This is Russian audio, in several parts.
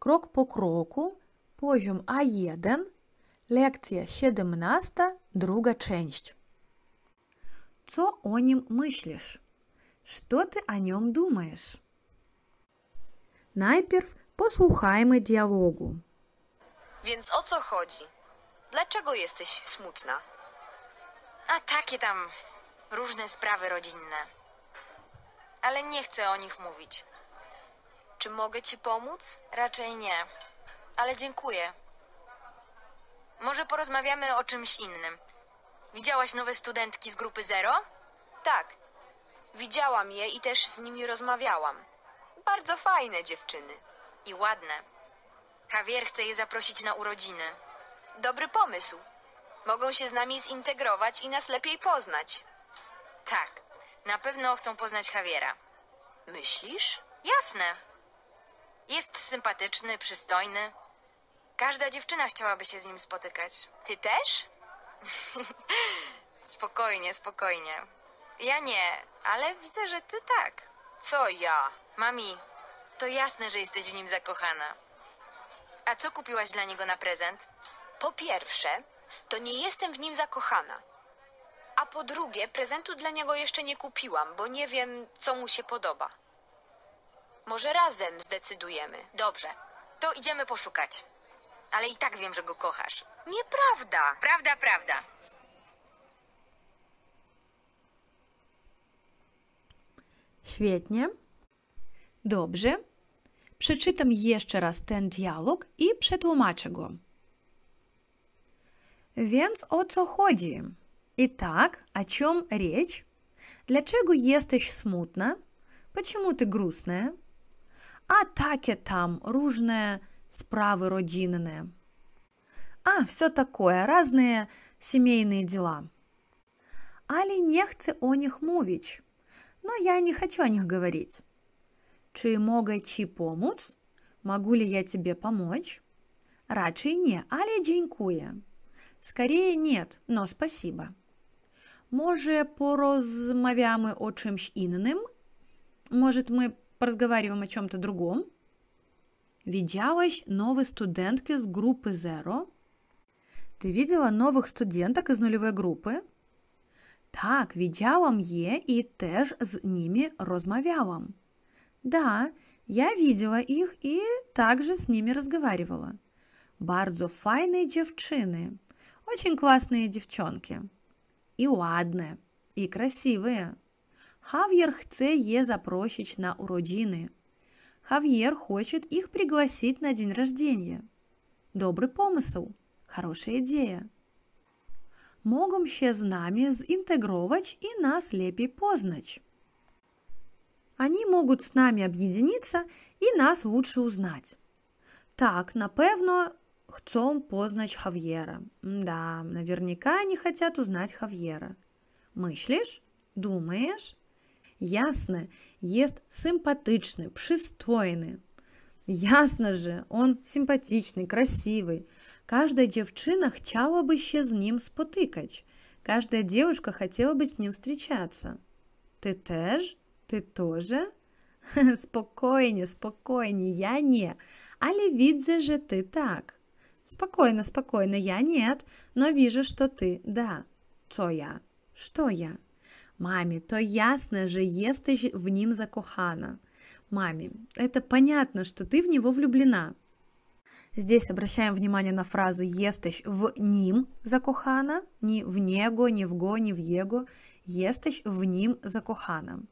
Крок по кроку, poziom A1, lekcja 17, druga część. Co o nim myślisz? Что ты о нем думаешь? Najpierw posłuchajmy dialogu. Więc o co chodzi? Dlaczego jesteś smutna? A takie tam różne sprawy rodzinne. Ale nie chcę o nich mówić. Czy mogę ci pomóc? Raczej nie. Ale dziękuję. Może porozmawiamy o czymś innym. Widziałaś nowe studentki z grupy Zero? Tak. Widziałam je i też z nimi rozmawiałam. Bardzo fajne dziewczyny. I ładne. Javier chce je zaprosić na urodziny. Dobry pomysł. Mogą się z nami zintegrować i nas lepiej poznać. Tak. Na pewno chcą poznać Javiera. Myślisz? Jasne. Jest sympatyczny, przystojny. Każda dziewczyna chciałaby się z nim spotykać. Ty też? spokojnie, spokojnie. Ja nie, ale widzę, że ty tak. Co ja? Mami, to jasne, że jesteś w nim zakochana. A co kupiłaś dla niego na prezent? Po pierwsze, to nie jestem w nim zakochana. A po drugie, prezentu dla niego jeszcze nie kupiłam, bo nie wiem, co mu się podoba. Może razem zdecydujemy. Dobrze, to idziemy poszukać. Ale i tak wiem, że go kochasz. Nieprawda. Prawda, prawda. Świetnie. Dobrze. Przeczytam jeszcze raz ten dialog i przetłumaczę go. Więc o co chodzi? I tak, o czym rzecz? Dlaczego jesteś smutna? Почему ты грустная? А таке там, ружное, справы родинные. А, все такое, разные семейные дела. Али нехцы о них мувич, но я не хочу о них говорить. Чи мога чи помуц? Могу ли я тебе помочь? Радше не, Али дзенькуе. Скорее нет, но спасибо. Може, порозмовями о чимсь інним? Может, мы Поразговариваем о чем-то другом. Видялась новые студентки с группы Zero. Ты видела новых студенток из нулевой группы? Так, видялам е и теж с ними розмовялам. Да, я видела их и также с ними разговаривала. Бардзо файные девчины. Очень классные девчонки. И ладные, и красивые. Хавьер хце є запросить на уродины. Хавьер хочет их пригласить на день рождения. Добрый помысел, хорошая идея. Могом ще з нами зинтегровать и нас лепей познач. Они могут с нами объединиться и нас лучше узнать. Так, напевно, хцом познач Хавьера. Да, наверняка они хотят узнать Хавьера. Мыслишь? Думаешь? Ясно, ест симпатичный, пристойный. Ясно же, он симпатичный, красивый. Каждая девчина хотела бы еще с ним спотыкать. Каждая девушка хотела бы с ним встречаться. Ты теж? Ты тоже? Спокойнее, спокойнее, я не. Але видзе же ты так. Спокойно, спокойно, я нет, но вижу, что ты да. Цо я? Что я? маме, то ясно же, если в ним закохана. Маме, это понятно, что ты в него влюблена. Здесь обращаем внимание на фразу «естыш в ним закохана», не в него, не в го, не в его, «естыш в ним закохана».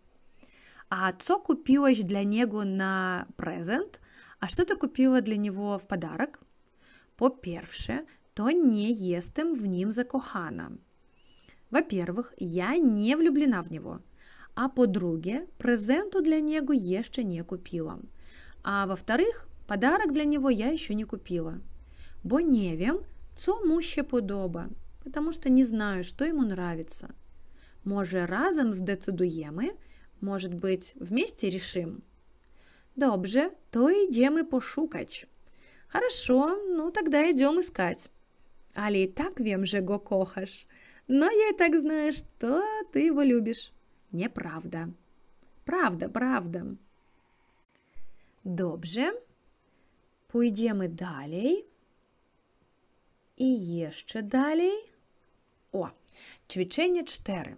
А отцо купилась для него на презент, а что ты купила для него в подарок? По-перше, то не естем в ним закохана. Во-первых, я не влюблена в него. А по-друге, презенту для него еще не купила. А во-вторых, подарок для него я еще не купила. Бо не вем, что му ще подоба, потому что не знаю, что ему нравится. Может разом здецидуємо, может быть, вместе решим. Добже, то идем и пошукать. Хорошо, ну тогда идем искать. Але и так вем же го кохаш. Но я и так знаю, что ты его любишь. Неправда. Правда, правда. Добже. Пойдемо далі. І є ще далі. О, чвечение 4.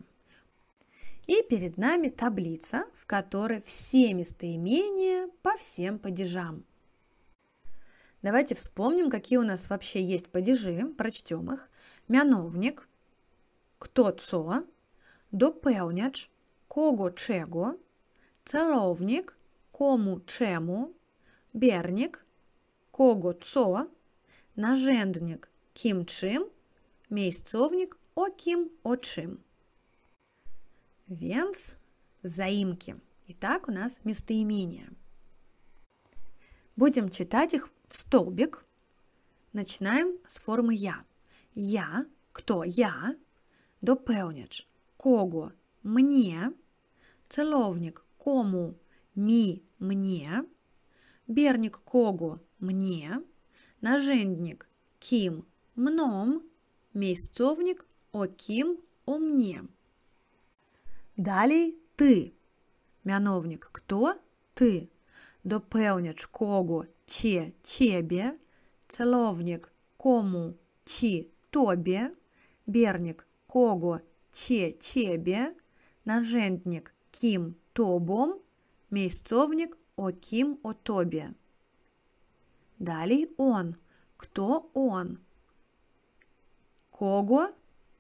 И перед нами таблица, в которой все местоимения по всем падежам. Давайте вспомним, какие у нас вообще есть падежи, прочтем их. Мяновник, kto co, dopełniacz kogo czego, celownik komu czemu, biernik kogo co, narzędnik kim czym, miejscownik o kim o czym. Więc заимки. Итак, у нас местоимения. Будем читать их в столбик. Начинаем с формы «я». «Я», «кто», «я», Доповнювач кого мне, целовник кому ми мне, берник кого мне, нажендник ким мном, місцовник о ким о мне. Далі ти. Мяновник кто? Ти. Допевнювач кого те тебе, целовник кому ти тобе берник кого че чебе, нажентник ким тобом, miejscownik о ким о тобе. Далее он. Кто он? Кого?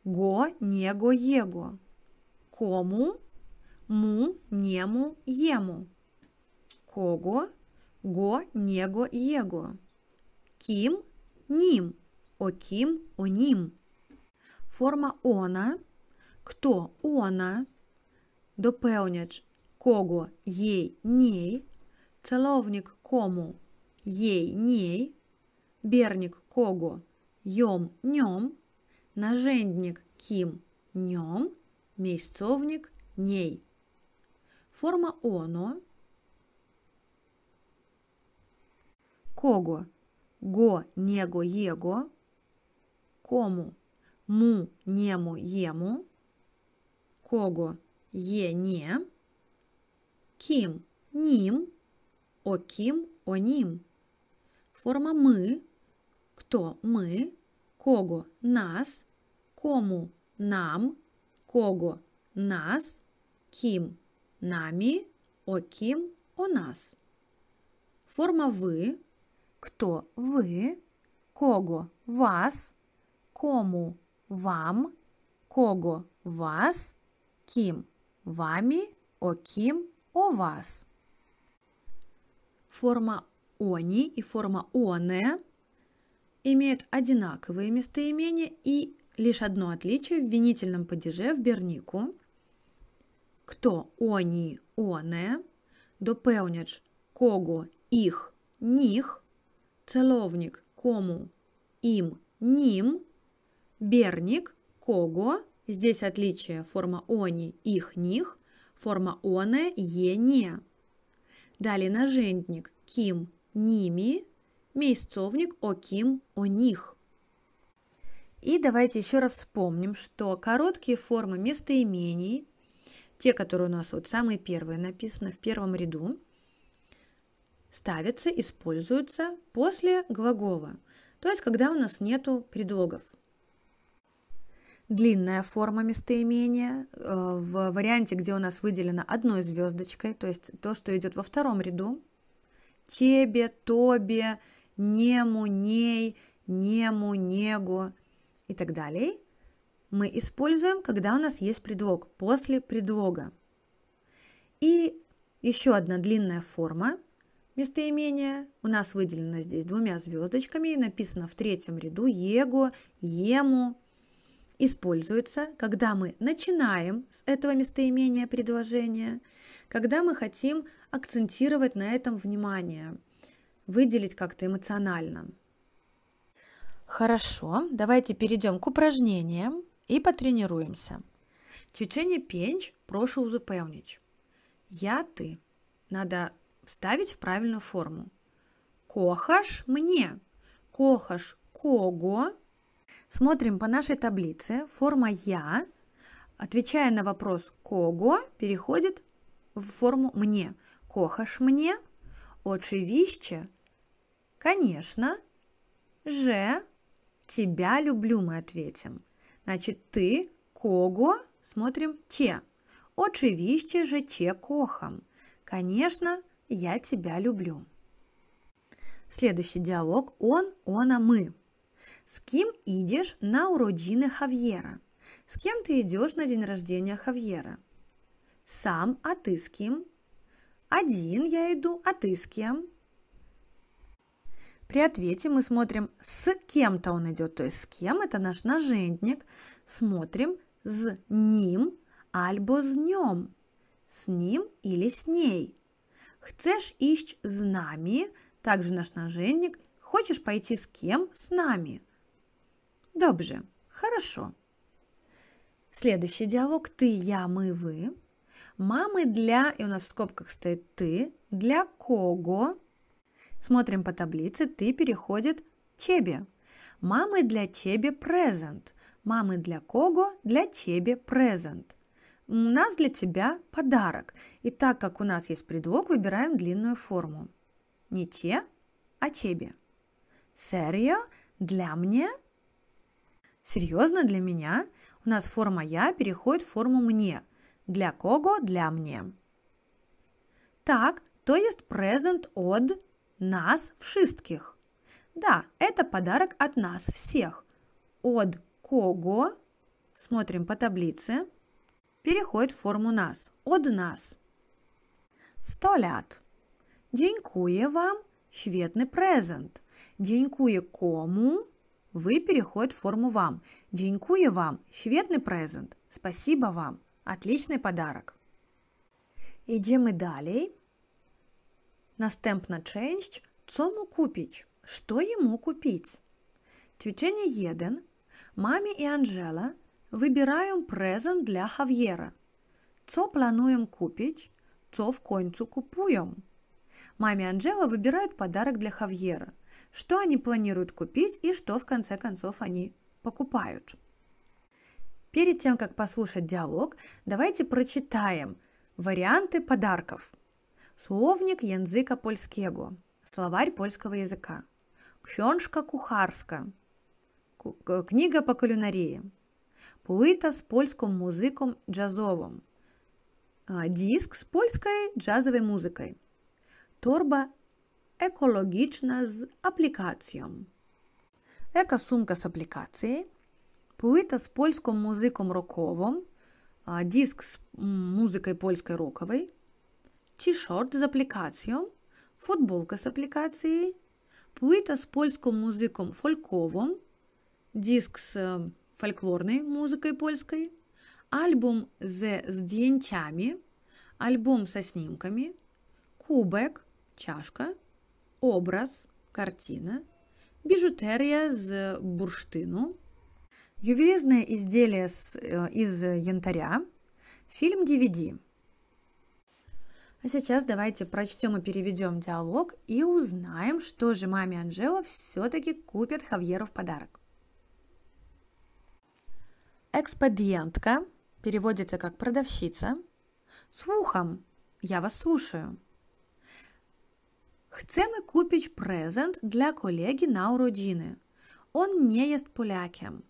Го, него, его. Кому? Му, нему, ему. Кого? Го, него, его. Ким? Ним. О ким, о ним. Форма она, кто она, дополняч кого ей, ней, целовник кому ей, ней, берник кого ем, нем, нажендник ким, нем, месяцовник ней. Форма оно, кого, го, него, его, кому – му, нему, ему, кого, е, не, ким, ним, о ким, о ним. Форма мы, кто мы, кого, нас, кому, нам, кого, нас, ким, нами, о ким, о нас. Форма вы, кто вы, кого, вас, кому, вам, кого вас, ким вами, о ким о вас. Форма они и форма оне имеют одинаковые местоимения и лишь одно отличие в винительном падеже в бернику. Кто они, оне, допевнич кого их, них, целовник кому, им, ним – Берник, кого, здесь отличие форма они, их, них, форма оне, е, не. Далее нажендник ким, ними, Месяцовник о ким, о них. И давайте еще раз вспомним, что короткие формы местоимений, те, которые у нас вот самые первые написаны в первом ряду, ставятся, используются после глагола. То есть, когда у нас нету предлогов длинная форма местоимения э, в варианте, где у нас выделено одной звездочкой, то есть то, что идет во втором ряду. Тебе, тобе, нему, ней, нему, негу и так далее. Мы используем, когда у нас есть предлог, после предлога. И еще одна длинная форма местоимения. У нас выделена здесь двумя звездочками и написано в третьем ряду его, ему, используется, когда мы начинаем с этого местоимения предложения, когда мы хотим акцентировать на этом внимание, выделить как-то эмоционально. Хорошо, давайте перейдем к упражнениям и потренируемся. Чечение пенч, прошу узупевнич. Я ты. Надо вставить в правильную форму. Кохаш мне. Кохаш кого Смотрим по нашей таблице. Форма «я», отвечая на вопрос «кого», переходит в форму «мне». «Кохаш мне», «очевище», «конечно», «же», «тебя люблю» мы ответим. Значит, «ты», «кого», смотрим «те». «Очевище же че кохам». Конечно, я тебя люблю. Следующий диалог он, она, мы. С кем идешь на уродины Хавьера? С кем ты идешь на день рождения Хавьера? Сам, а ты с кем? Один я иду, а ты с кем? При ответе мы смотрим «с кем-то он идет», то есть «с кем» – это наш нажендник. Смотрим «с ним» альбо «с нем», «с ним» или «с ней». «Хцешь ищь с нами» – также наш нажендник. «Хочешь пойти с кем?» – «с нами». Dobrze, хорошо. Следующий диалог «ты», «я», «мы», «вы». Мамы для, и у нас в скобках стоит «ты», для кого. Смотрим по таблице, «ты» переходит «чебе». Мамы для чебе present. Мамы для кого, для чебе present. У нас для тебя подарок. И так как у нас есть предлог, выбираем длинную форму. Не те, а тебе. Серьё для мне – Серьезно, для меня? У нас форма «я» переходит в форму «мне». Для кого? Для мне. Так, то есть презент от нас вшистких. Да, это подарок от нас всех. От кого, смотрим по таблице, переходит в форму нас. От нас. Столят. Дякую вам, шветный презент. Дякую кому, вы переходит в форму вам. Дякую вам. Шведный презент. Спасибо вам. Отличный подарок. Идем Ідемо далее. Наступна część. Цому купить? Что ему купить? Твічення 1. Маме и Анжела вибираємо презент для Хавьера. Цо плануем купіч? Цо в концу купуємо? Мамі Анжела выбирают подарок для Хавьера что они планируют купить и что в конце концов они покупают. Перед тем, как послушать диалог, давайте прочитаем варианты подарков. Словник языка польского, словарь польского языка, ксёншка кухарска, э, книга по кулинарии, плита с польским музыком джазовым, э, диск с польской джазовой музыкой, торба екологічна з аплікацією. Ека сумка з аплікації, плита з польським музиком роковим, диск з музикою польської рокової, чішорт з аплікацією, футболка з аплікації, плита з польським музиком фольковим, диск з фольклорною музикою польською, альбом з здіянтями, альбом со снимками, кубок, чашка, образ, картина, бижутерия з бурштину, ювелирное изделие из янтаря, фильм DVD. А сейчас давайте прочтем и переведем диалог и узнаем, что же маме Анжела все-таки купят Хавьеру в подарок. Экспедиентка переводится как продавщица. С ухом. Я вас слушаю. Chcemy kupić презент для kolegi на urodziny. Он не jest поляком.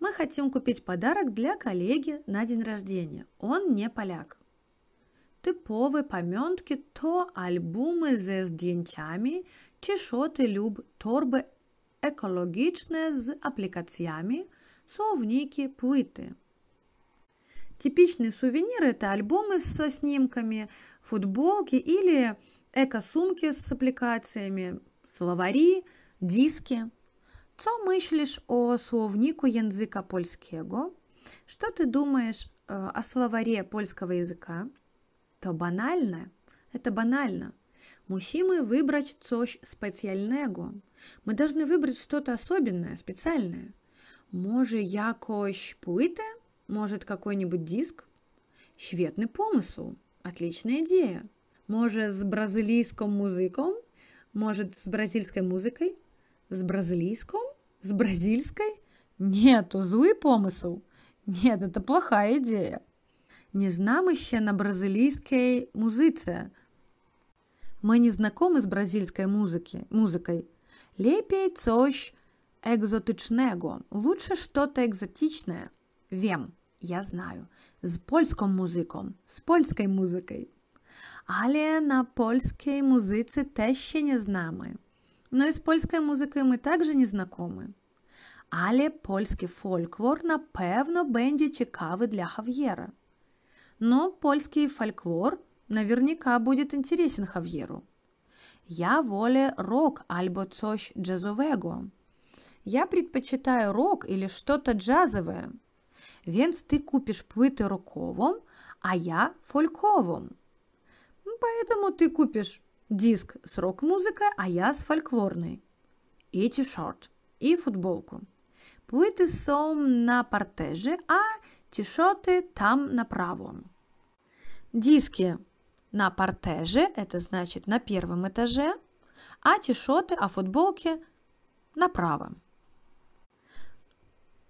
Мы хотим купить подарок для коллеги на день рождения. Он не поляк. Типові пам'ятки то альбоми зі здінчами чи шоти люб торби екологічне з аплікаціями, совніки, плити. Типичные сувениры – это альбомы со снимками, футболки или эко-сумки с апплікаціями, словари, диски. Co myślisz о słowniku языка польского? Что ты думаешь э, о словаре польского языка? То банально. Это банально. Мужчины выбрать coś спеціального. Мы должны выбрать что-то особенное, специальное. Может якось плите? Может какой-нибудь диск? Шветный помысл. Отличная идея. Може, з бразилійським музиком, може, з бразильською музикою, з бразилійськом, з бразильською? Нет, злий помисел. Нет, это плохая идея. Не знам еще на бразильской музыце. Мы не знакомы с бразильской музыки, музыкой. Лепей coś экзотичного. Лучше что-то экзотичное. Вем, я знаю. С польским музыком, с польской музыкой але на польskiej muzyce też się nie znamy. No i z polską muzyką my także nie znakomy. Ale polski folklor na pewno będzie ciekawy dla Хавьера. Но польский фольклор наверняка будет интересен Хавьеру. Я воле рок альбо coś джазовего. Я предпочитаю рок или что-то джазовое. Więc ty kupisz płytę rockową, a ja folkową. Поэтому ты купишь диск с рок-музыкой, а я с фольклорной. И тишорт, и футболку. Плити сом на партежі, а тишоты там на правом. Диски на партеже, это значит на первом этаже, а тишоты, а футболки направо.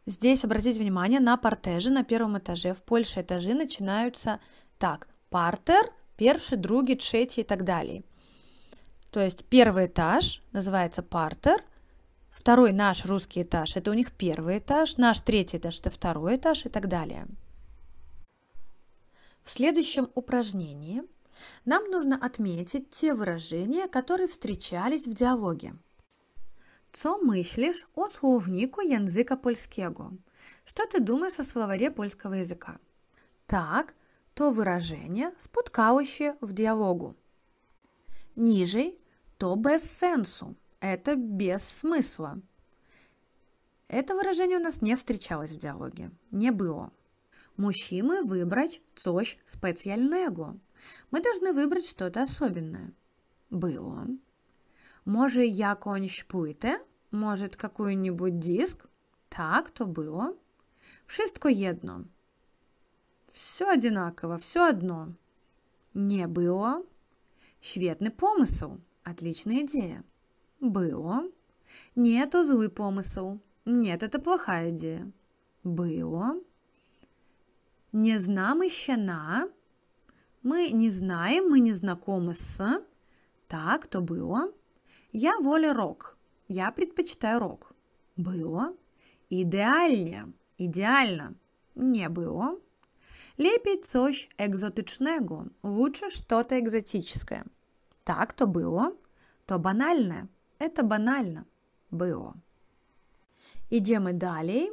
Здесь обратите внимание на партежи на первом этаже. В Польше этажи начинаются так. Партер, першы другі третий и так далее то есть первый этаж называется партер второй наш русский этаж это у них первый этаж наш третий этаж это второй этаж и так далее в следующем упражнении нам нужно отметить те выражения, которые встречались в диалоге. Co myślisz о słowniku языка polskiego? Что ты думаешь о словаре польского языка? Так, то выражение спуткающее в диалогу. Ниже – то без сенсу, это без смысла. Это выражение у нас не встречалось в диалоге, не было. Мужчины выбрать coś специального. Мы должны выбрать что-то особенное. Было. Может, яконь пуйте? Может, какой-нибудь диск? Так, то было. Wszystko едно. Все одинаково, все одно. Не было. Шведный помысл. Отличная идея. Было. Нет, то злый помысл. Нет, это плохая идея. Было. Не знам еще на. Мы не знаем, мы не знакомы с. Так, то было. Я воля рок. Я предпочитаю рок. Было. Идеальнее. Идеально. Не было. Lepiej coś egzotycznego. Лучше что-то экзотическое. Так то было, то банальное, Это банально. Было. Ідемо далі.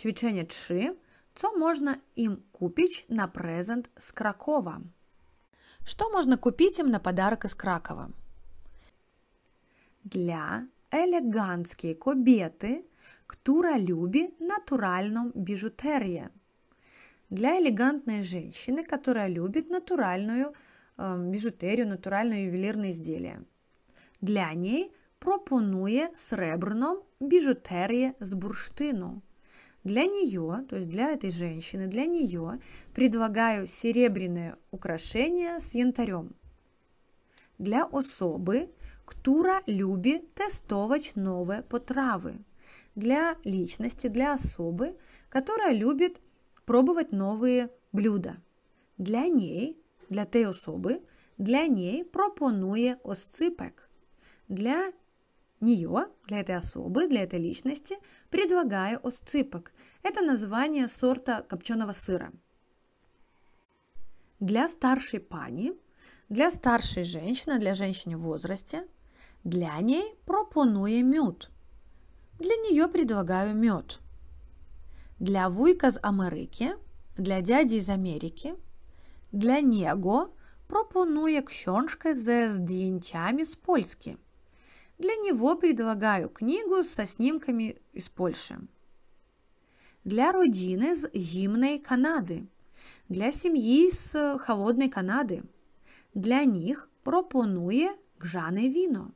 Ćwiczenie 3. что можно им купить на презент с Кракова? Что можно купить им на подарок из Кракова? Для элегантские кобеты, która lubi натуральном бижутерии – для элегантной женщины, которая любит натуральную э, эм, бижутерію, натуральне ювелірне зділля. Для ней пропонує сребрном бижутерие с бурштину. Для нее, то есть для этой женщины, для нее предлагаю серебряное украшение с янтарем. Для особы, которая любит тестовать новые потравы. Для личности, для особы, которая любит пробовать новые блюда. Для ней, для тієї особи, для ней пропонує осципек. Для нее, для этой особы, для этой личности, предлагаю осципок. Это название сорта копченого сыра. Для старшей пани, для старшей женщины, для женщины в возрасте, для ней пропоную мед. Для нее предлагаю мед для вуйка з Америки, для дяді з Америки, для нього пропоную książkę ze zdjęciami з Польщі. Для него предлагаю книгу со снимками из Польши. Для родины с гимной Канады. Для семьи с холодной Канады. Для них пропонуя гжаное вино.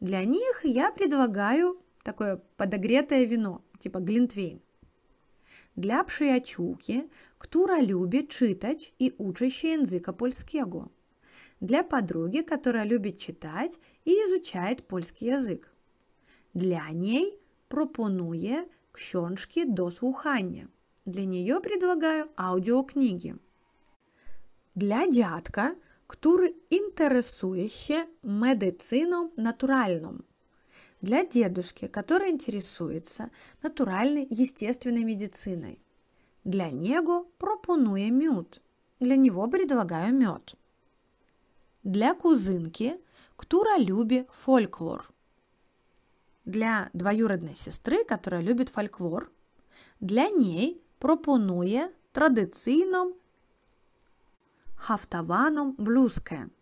Для них я предлагаю такое подогретое вино, типа глинтвейн dla przyjaciółki, ктура любит читать и uczy się języka polskiego. Для подруги, которая любит читать и изучает польский язык. Для ней пропоную кщоншки до слухания. Для нее предлагаю аудиокниги. Для дядка, который интересуется медицином натуральным – для дедушки, который интересуется натуральной естественной медициной. Для него пропоную мед. Для него предлагаю мед. Для кузынки, которая любит фольклор. Для двоюродной сестры, которая любит фольклор. Для ней пропоную традиционным хафтаваном блюзке –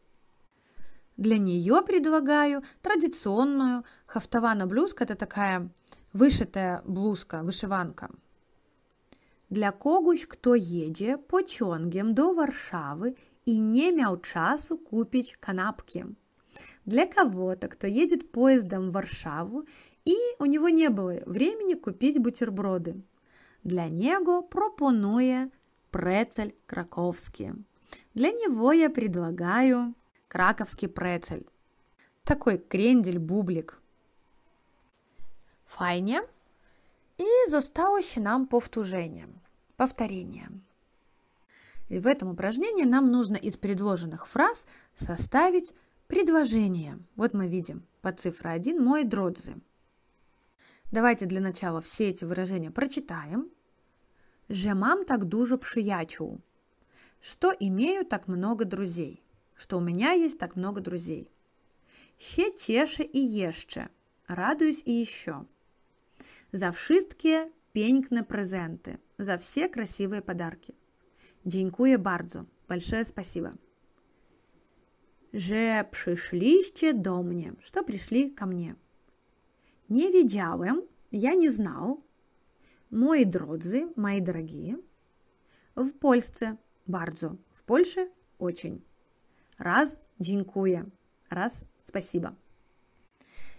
для нее предлагаю традиционную хафтавана блузка. Это такая вышитая блузка, вышиванка. Для кто едет по потягом до Варшавы и не мял часу купить канапки. Для кого-то, кто едет поездом в Варшаву и у него не было времени купить бутерброды. Для него пропоную прецель краковский. Для него я предлагаю краковский прецель. Такой крендель, бублик. Файне. и зосталось нам повторение. Повторение. И в этом упражнении нам нужно из предложенных фраз составить предложение. Вот мы видим по цифре 1 мой дродзы. Давайте для начала все эти выражения прочитаем. Же мам так дуже пшиячу. Что имею так много друзей что у меня есть так много друзей. Ще теше и єще. Радуюсь и еще. За вшистке пенькне презенты. За все красивые подарки. Дзінькує бардзо. Большое спасибо. Же пришлище до мне. Что пришли ко мне. Не видяłem. Я не знал. Мои дродзы, мои дорогие. В Польсце. Бардзо. В Польше очень. Раз «дзинькуя», раз «спасибо».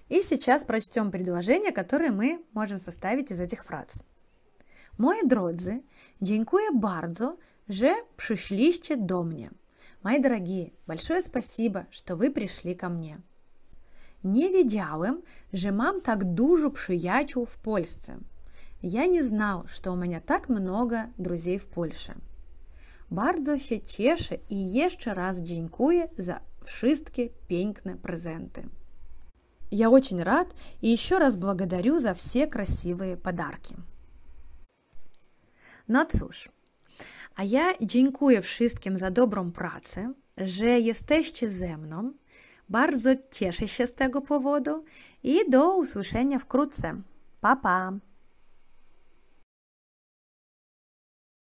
И сейчас прочтем предложение, которое мы можем составить из этих фраз. Мои дродзы, дзинькуя бардзо, же пришлище до мне. Мои дорогие, большое спасибо, что вы пришли ко мне. Не видялым, же мам так дужу пшиячу в Польсце. Я не знал, что у меня так много друзей в Польше. Bardzo się cieszę i jeszcze raz dziękuję za wszystkie piękne prezenty. Я очень рад i jeszcze raz благодарю za wszystkie красивые подарки. No cóż, a ja dziękuję wszystkim za dobrą pracę, że jesteście ze mną. Bardzo cieszę się z tego powodu i do usłyszenia wkrótce. papa.